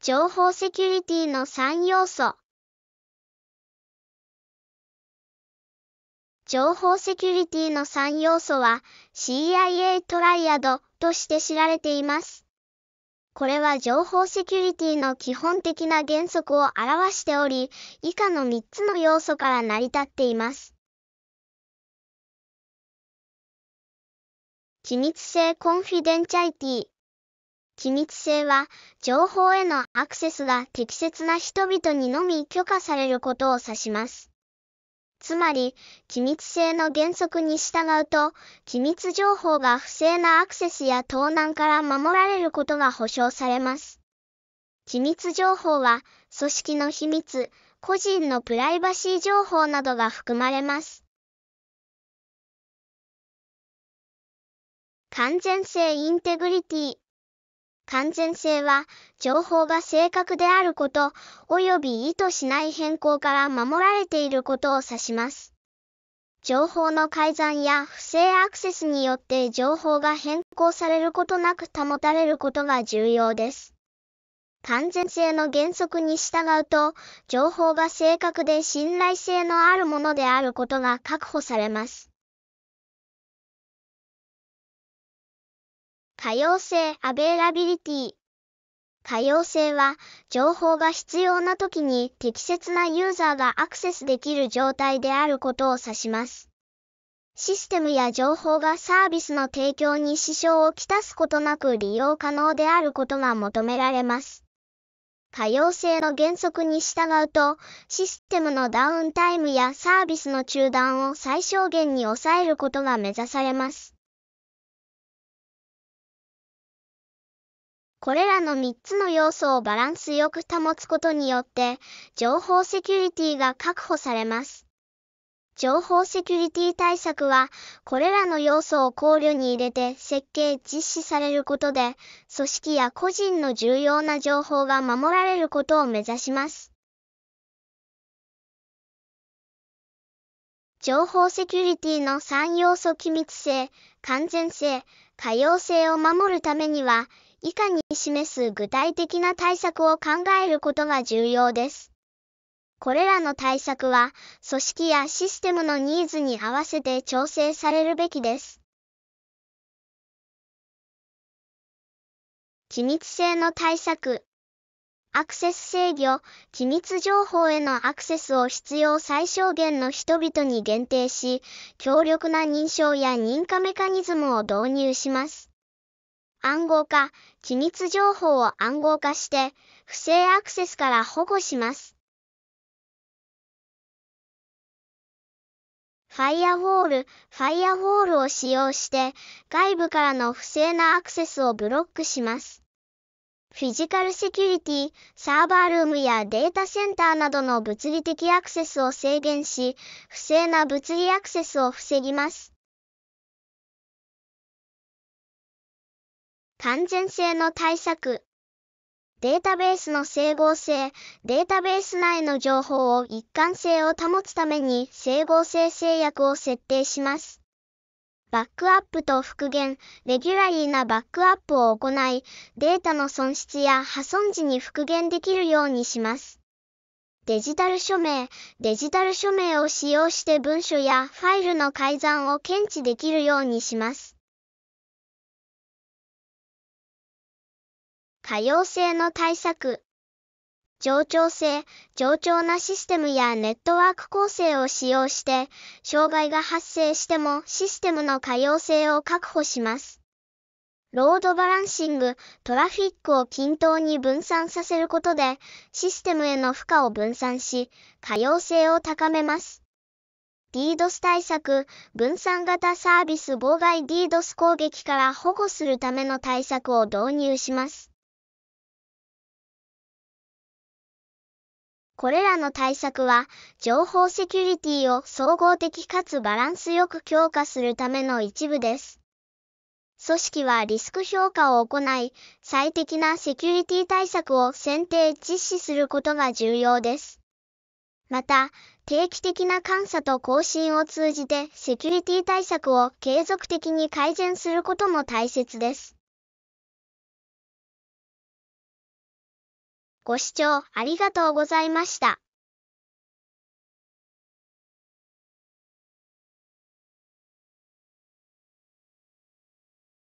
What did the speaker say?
情報セキュリティの3要素。情報セキュリティの3要素は CIA トライアドとして知られています。これは情報セキュリティの基本的な原則を表しており、以下の3つの要素から成り立っています。機密性コンフィデンチャイティ機密性は、情報へのアクセスが適切な人々にのみ許可されることを指します。つまり、機密性の原則に従うと、機密情報が不正なアクセスや盗難から守られることが保証されます。機密情報は、組織の秘密、個人のプライバシー情報などが含まれます。完全性インテグリティ完全性は、情報が正確であること、及び意図しない変更から守られていることを指します。情報の改ざんや不正アクセスによって情報が変更されることなく保たれることが重要です。完全性の原則に従うと、情報が正確で信頼性のあるものであることが確保されます。可用性、アベイラビリティ。可用性は、情報が必要な時に適切なユーザーがアクセスできる状態であることを指します。システムや情報がサービスの提供に支障をきたすことなく利用可能であることが求められます。可用性の原則に従うと、システムのダウンタイムやサービスの中断を最小限に抑えることが目指されます。これらの3つの要素をバランスよく保つことによって、情報セキュリティが確保されます。情報セキュリティ対策は、これらの要素を考慮に入れて設計・実施されることで、組織や個人の重要な情報が守られることを目指します。情報セキュリティの3要素機密性、完全性、可用性を守るためには、以下に示す具体的な対策を考えることが重要です。これらの対策は、組織やシステムのニーズに合わせて調整されるべきです。機密性の対策アクセス制御、機密情報へのアクセスを必要最小限の人々に限定し、強力な認証や認可メカニズムを導入します。暗号化、機密情報を暗号化して、不正アクセスから保護します。ファイアウォール、ファイアウォールを使用して、外部からの不正なアクセスをブロックします。フィジカルセキュリティ、サーバールームやデータセンターなどの物理的アクセスを制限し、不正な物理アクセスを防ぎます。完全性の対策。データベースの整合性、データベース内の情報を一貫性を保つために整合性制約を設定します。バックアップと復元、レギュラリーなバックアップを行い、データの損失や破損時に復元できるようにします。デジタル署名、デジタル署名を使用して文書やファイルの改ざんを検知できるようにします。可用性の対策冗長性、冗長なシステムやネットワーク構成を使用して、障害が発生してもシステムの可用性を確保します。ロードバランシング、トラフィックを均等に分散させることで、システムへの負荷を分散し、可用性を高めます。DDoS 対策、分散型サービス妨害 DDoS 攻撃から保護するための対策を導入します。これらの対策は、情報セキュリティを総合的かつバランスよく強化するための一部です。組織はリスク評価を行い、最適なセキュリティ対策を選定実施することが重要です。また、定期的な監査と更新を通じてセキュリティ対策を継続的に改善することも大切です。ご視聴ありがとうございました。